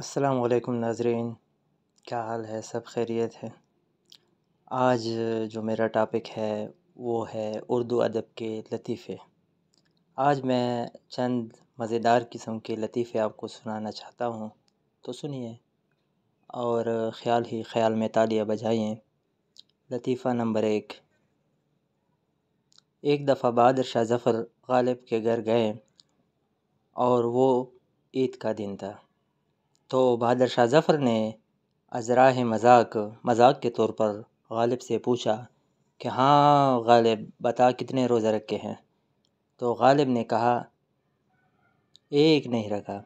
अस्सलाम नाजरीन क्या हाल है सब खैरियत है आज जो मेरा टॉपिक है वो है उर्दू अदब के लतीफ़े आज मैं चंद मज़ेदार किस्म के लतीफ़े आपको सुनाना चाहता हूँ तो सुनिए और ख़्याल ही ख़्याल में तालियाँ बजाइए लतीफ़ा नंबर एक एक दफ़ा बहादुर शाह जफ़र गालिब के घर गए और वो ईद का दिन था तो बहादुर शाह ज़फ़र ने अजराह मज़ाक मज़ाक के तौर पर गालिब से पूछा कि हाँ गालिब बता कितने रोज़े रखे हैं तो गालिब ने कहा एक नहीं रखा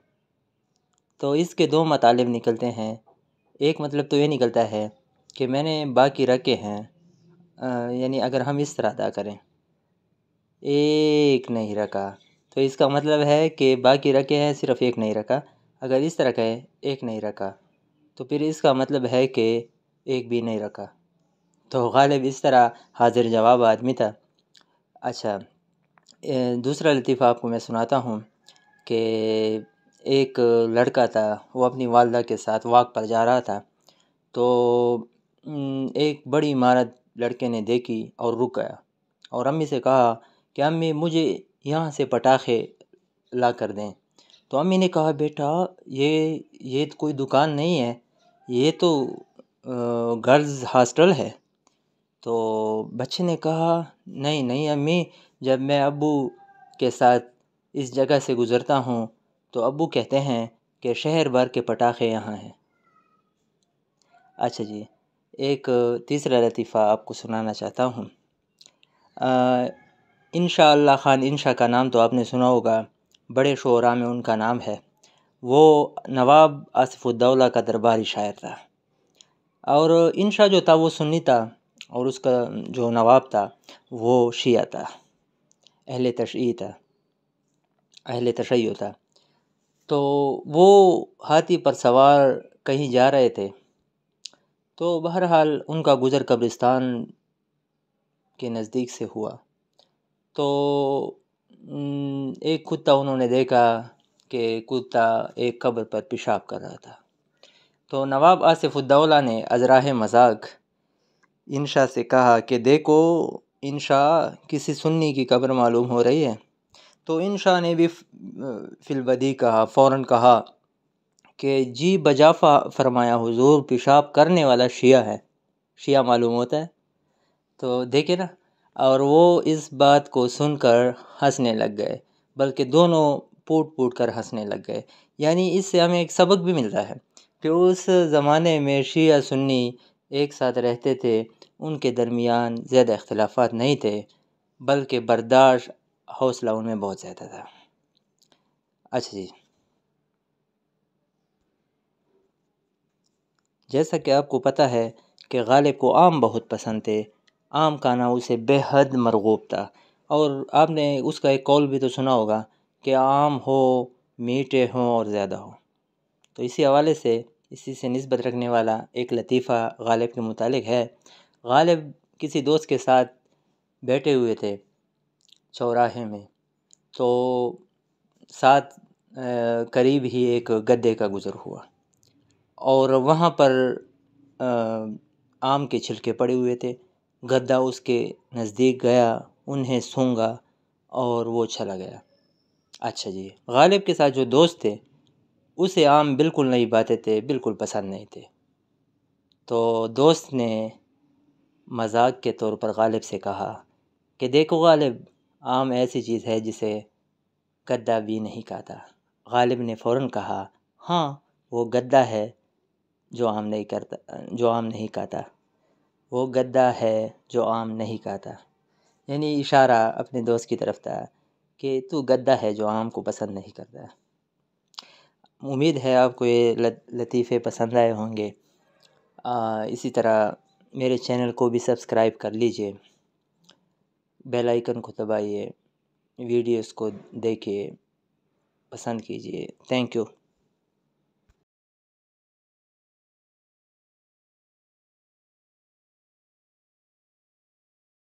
तो इसके दो मतलब निकलते हैं एक मतलब तो ये निकलता है कि मैंने बाकी रखे हैं यानी अगर हम इस तरह अदा करें एक नहीं रखा तो इसका मतलब है कि बाकी रखे हैं सिर्फ़ एक नहीं रखा अगर इस तरह का है एक नहीं रखा तो फिर इसका मतलब है कि एक भी नहीं रखा तो गालिब इस तरह हाजिर जवाब आदमी था अच्छा दूसरा लतीफ़ा आपको मैं सुनाता हूँ कि एक लड़का था वो अपनी वालदा के साथ वाक पर जा रहा था तो एक बड़ी इमारत लड़के ने देखी और रुक गया और अम्मी से कहा कि अम्मी मुझे यहाँ से पटाखे ला कर दें तो अम्मी ने कहा बेटा ये ये तो कोई दुकान नहीं है ये तो गर्ल्स हॉस्टल है तो बच्चे ने कहा नहीं नहीं अम्मी जब मैं अबू के साथ इस जगह से गुज़रता हूँ तो अबू कहते हैं कि शहर भर के पटाखे यहाँ हैं अच्छा जी एक तीसरा लतीफ़ा आपको सुनाना चाहता हूँ इन शान खान इंशा का नाम तो आपने सुना होगा बड़े शोरा में उनका नाम है वो नवाब आसफ़ुद्दौला का दरबारी शायर था और इनशा जो था वो सुन्नी था और उसका जो नवाब था वो शिया था अहल तशी था अहल तशै था तो वो हाथी पर सवार कहीं जा रहे थे तो बहरहाल उनका गुज़र कब्रिस्तान के नज़दीक से हुआ तो एक कुत्ता उन्होंने देखा कि कुत्ता एक कब्र पर पेशाब कर रहा था तो नवाब आसिफुद्दौला ने अजराह मजाक इंशा से कहा कि देखो शाह किसी सुन्नी की कब्र मालूम हो रही है तो शाह ने भी फिलबदी कहा फ़ौर कहा कि जी बजाफा फरमाया हुजूर पेशाब करने वाला शिया है शिया मालूम होता है तो देखे ना और वो इस बात को सुनकर हंसने लग गए बल्कि दोनों पूट पूट कर हंसने लग गए यानी इससे हमें एक सबक भी मिलता है कि उस ज़माने में शिया सुन्नी एक साथ रहते थे उनके दरमियान ज़्यादा इख्तलाफ़ नहीं थे बल्कि बर्दाश्त हौसला उनमें बहुत ज़्यादा था अच्छा जी जैसा कि आपको पता है कि गालिब को आम बहुत पसंद थे आम का ना उसे बेहद मरगूब था और आपने उसका एक कॉल भी तो सुना होगा कि आम हो मीठे हों और ज़्यादा हो तो इसी हवाले से इसी से नस्बत रखने वाला एक लतीफ़ा गालिब के मुतालिक़ है गालिब किसी दोस्त के साथ बैठे हुए थे चौराहे में तो साथ करीब ही एक गद्दे का गुज़र हुआ और वहाँ पर आम के छिलके पड़े हुए थे गद्दा उसके नज़दीक गया उन्हें सूंगा और वो चला गया अच्छा जी गालिब के साथ जो दोस्त थे उसे आम बिल्कुल नई बातें थे बिल्कुल पसंद नहीं थे तो दोस्त ने मजाक के तौर पर गालिब से कहा कि देखो गालिब आम ऐसी चीज़ है जिसे गद्दा भी नहीं कहता गालिब ने फ़ौर कहा हाँ वो गद्दा है जो आम नहीं करता जो आम नहीं कहता वो गद्दा है जो आम नहीं कहता यानी इशारा अपने दोस्त की तरफ था कि तू गद्दा है जो आम को पसंद नहीं करता उम्मीद है आपको ये लतीफ़े पसंद आए होंगे इसी तरह मेरे चैनल को भी सब्सक्राइब कर लीजिए बेल आइकन को दबाइए वीडियोस को देखिए पसंद कीजिए थैंक यू